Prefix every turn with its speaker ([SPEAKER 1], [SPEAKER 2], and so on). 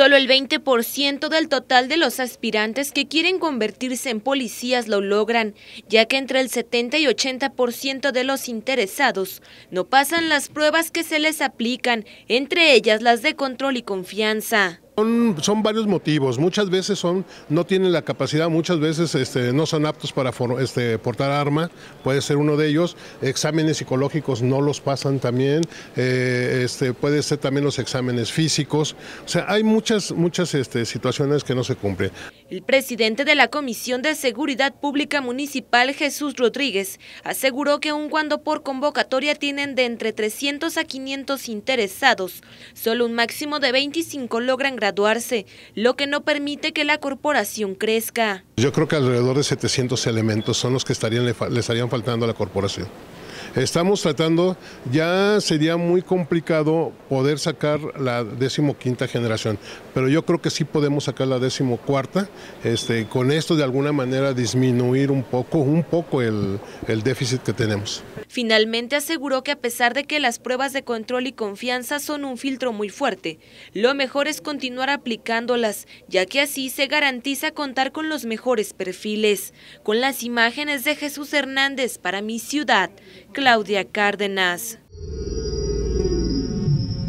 [SPEAKER 1] Solo el 20% del total de los aspirantes que quieren convertirse en policías lo logran, ya que entre el 70 y 80% de los interesados no pasan las pruebas que se les aplican, entre ellas las de control y confianza.
[SPEAKER 2] Son, varios motivos, muchas veces son, no tienen la capacidad, muchas veces este, no son aptos para este, portar arma, puede ser uno de ellos, exámenes psicológicos no los pasan también, eh, este, puede ser también los exámenes físicos, o sea, hay muchas, muchas situaciones que no se cumplen.
[SPEAKER 1] El presidente de la Comisión de Seguridad Pública Municipal, Jesús Rodríguez, aseguró que aun cuando por convocatoria tienen de entre 300 a 500 interesados, solo un máximo de 25 logran graduarse, lo que no permite que la corporación crezca.
[SPEAKER 2] Yo creo que alrededor de 700 elementos son los que estarían, le estarían faltando a la corporación. Estamos tratando, ya sería muy complicado poder sacar la decimoquinta generación, pero yo creo que sí podemos sacar la decimocuarta, este, con esto de alguna manera disminuir un poco, un poco el, el déficit que tenemos.
[SPEAKER 1] Finalmente aseguró que a pesar de que las pruebas de control y confianza son un filtro muy fuerte, lo mejor es continuar aplicándolas, ya que así se garantiza contar con los mejores perfiles. Con las imágenes de Jesús Hernández para mi ciudad, Claudia Cárdenas.